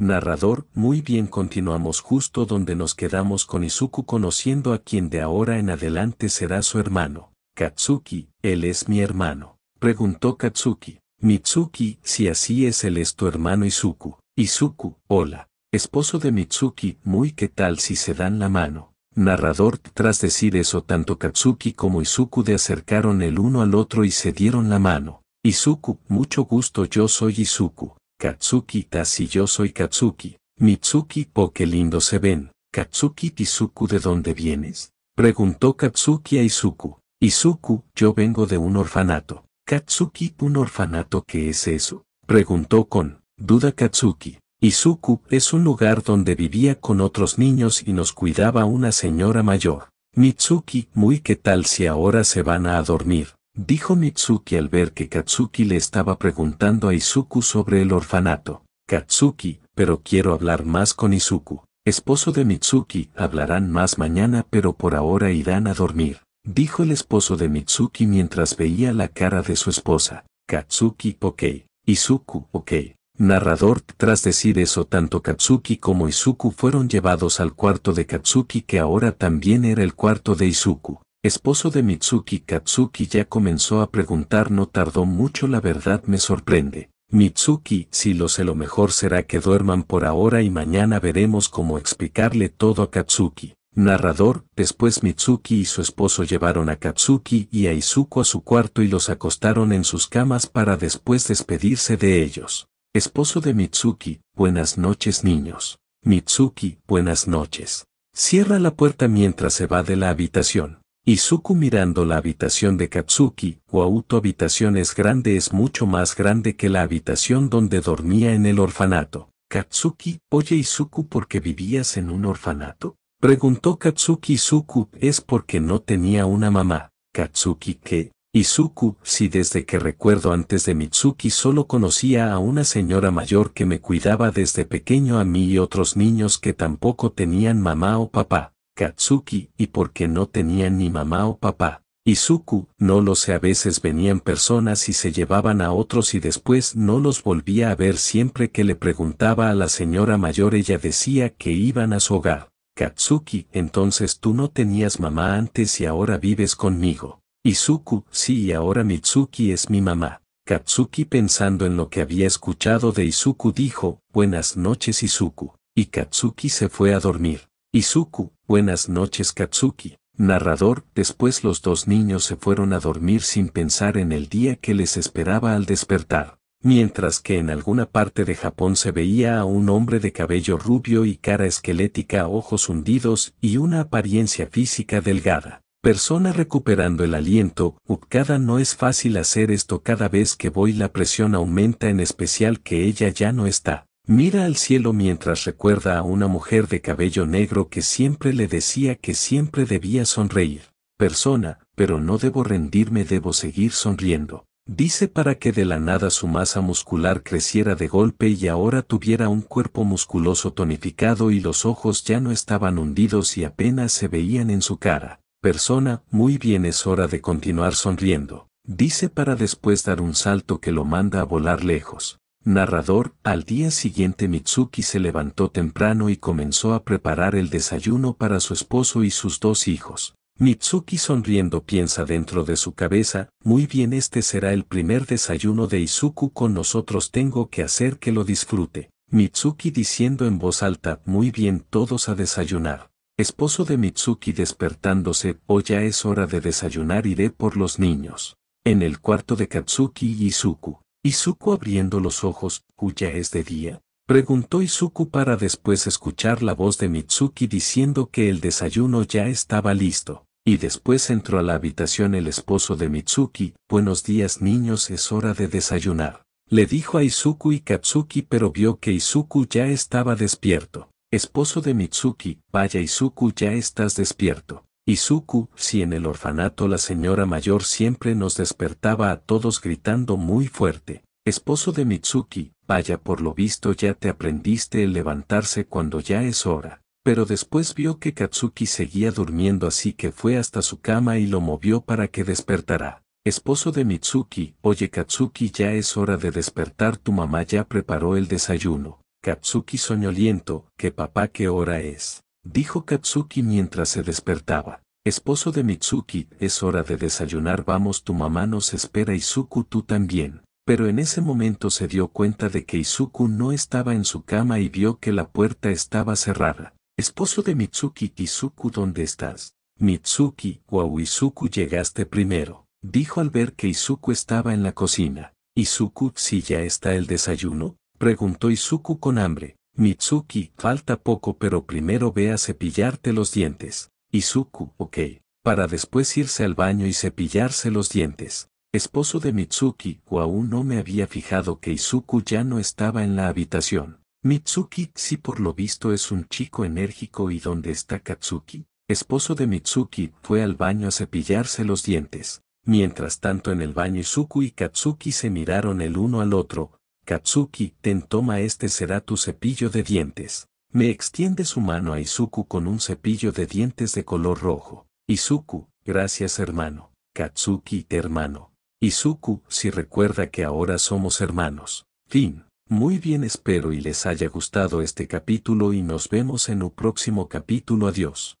Narrador, muy bien continuamos justo donde nos quedamos con Izuku conociendo a quien de ahora en adelante será su hermano. Katsuki, él es mi hermano. Preguntó Katsuki. Mitsuki, si así es él es tu hermano Izuku. Izuku, hola. Esposo de Mitsuki, muy qué tal si se dan la mano. Narrador, tras decir eso tanto Katsuki como Izuku de acercaron el uno al otro y se dieron la mano. Izuku, mucho gusto yo soy Izuku. Katsuki ta si yo soy Katsuki, Mitsuki po qué lindo se ven, Katsuki tisuku ¿de dónde vienes? Preguntó Katsuki a Izuku. Izuku, yo vengo de un orfanato. Katsuki, ¿un orfanato qué es eso? Preguntó con duda Katsuki. Izuku es un lugar donde vivía con otros niños y nos cuidaba una señora mayor. Mitsuki, muy qué tal si ahora se van a dormir. Dijo Mitsuki al ver que Katsuki le estaba preguntando a Izuku sobre el orfanato. Katsuki, pero quiero hablar más con Izuku. Esposo de Mitsuki, hablarán más mañana pero por ahora irán a dormir. Dijo el esposo de Mitsuki mientras veía la cara de su esposa. Katsuki, ok. Izuku, ok. Narrador, tras decir eso tanto Katsuki como Izuku fueron llevados al cuarto de Katsuki que ahora también era el cuarto de Izuku esposo de Mitsuki Katsuki ya comenzó a preguntar no tardó mucho la verdad me sorprende. Mitsuki, si lo sé lo mejor será que duerman por ahora y mañana veremos cómo explicarle todo a Katsuki. Narrador, después Mitsuki y su esposo llevaron a Katsuki y a Izuko a su cuarto y los acostaron en sus camas para después despedirse de ellos. Esposo de Mitsuki, buenas noches niños. Mitsuki, buenas noches. Cierra la puerta mientras se va de la habitación. Izuku mirando la habitación de Katsuki, Wau tu habitación es grande es mucho más grande que la habitación donde dormía en el orfanato. Katsuki, oye Izuku ¿por qué vivías en un orfanato? Preguntó Katsuki Izuku, es porque no tenía una mamá. Katsuki que, Izuku, si desde que recuerdo antes de Mitsuki solo conocía a una señora mayor que me cuidaba desde pequeño a mí y otros niños que tampoco tenían mamá o papá. Katsuki y porque no tenían ni mamá o papá. Izuku, no lo sé, a veces venían personas y se llevaban a otros y después no los volvía a ver siempre que le preguntaba a la señora mayor ella decía que iban a su hogar. Katsuki, entonces tú no tenías mamá antes y ahora vives conmigo. Izuku, sí y ahora Mitsuki es mi mamá. Katsuki pensando en lo que había escuchado de Izuku dijo, buenas noches Izuku, y Katsuki se fue a dormir. Izuku, buenas noches Katsuki. Narrador, después los dos niños se fueron a dormir sin pensar en el día que les esperaba al despertar, mientras que en alguna parte de Japón se veía a un hombre de cabello rubio y cara esquelética, ojos hundidos y una apariencia física delgada. Persona recuperando el aliento, Ukada no es fácil hacer esto cada vez que voy la presión aumenta en especial que ella ya no está. Mira al cielo mientras recuerda a una mujer de cabello negro que siempre le decía que siempre debía sonreír. Persona, pero no debo rendirme, debo seguir sonriendo. Dice para que de la nada su masa muscular creciera de golpe y ahora tuviera un cuerpo musculoso tonificado y los ojos ya no estaban hundidos y apenas se veían en su cara. Persona, muy bien es hora de continuar sonriendo. Dice para después dar un salto que lo manda a volar lejos. Narrador, al día siguiente Mitsuki se levantó temprano y comenzó a preparar el desayuno para su esposo y sus dos hijos. Mitsuki sonriendo piensa dentro de su cabeza, muy bien este será el primer desayuno de Izuku con nosotros tengo que hacer que lo disfrute. Mitsuki diciendo en voz alta, muy bien todos a desayunar. Esposo de Mitsuki despertándose, o ya es hora de desayunar iré por los niños. En el cuarto de Katsuki y Izuku. Izuku abriendo los ojos, cuya es de día, preguntó Izuku para después escuchar la voz de Mitsuki diciendo que el desayuno ya estaba listo, y después entró a la habitación el esposo de Mitsuki, buenos días niños es hora de desayunar. Le dijo a Izuku y Katsuki pero vio que Izuku ya estaba despierto. Esposo de Mitsuki, vaya Izuku ya estás despierto. Izuku, si en el orfanato la señora mayor siempre nos despertaba a todos gritando muy fuerte. Esposo de Mitsuki, vaya por lo visto ya te aprendiste el levantarse cuando ya es hora. Pero después vio que Katsuki seguía durmiendo así que fue hasta su cama y lo movió para que despertara. Esposo de Mitsuki, oye Katsuki ya es hora de despertar tu mamá ya preparó el desayuno. Katsuki soñoliento, que papá qué hora es dijo Katsuki mientras se despertaba. Esposo de Mitsuki, es hora de desayunar, vamos, tu mamá nos espera Izuku, tú también. Pero en ese momento se dio cuenta de que Izuku no estaba en su cama y vio que la puerta estaba cerrada. Esposo de Mitsuki, Izuku, ¿dónde estás? Mitsuki, wow Izuku llegaste primero, dijo al ver que Izuku estaba en la cocina. Izuku, si ya está el desayuno, preguntó Izuku con hambre. Mitsuki, falta poco pero primero ve a cepillarte los dientes. Izuku, ok. Para después irse al baño y cepillarse los dientes. Esposo de Mitsuki, o aún no me había fijado que Izuku ya no estaba en la habitación. Mitsuki, sí por lo visto es un chico enérgico y ¿dónde está Katsuki? Esposo de Mitsuki fue al baño a cepillarse los dientes. Mientras tanto en el baño Izuku y Katsuki se miraron el uno al otro, Katsuki, ten toma este será tu cepillo de dientes. Me extiende su mano a Izuku con un cepillo de dientes de color rojo. Izuku, gracias hermano. Katsuki, hermano. Izuku, si recuerda que ahora somos hermanos. Fin. Muy bien espero y les haya gustado este capítulo y nos vemos en un próximo capítulo. Adiós.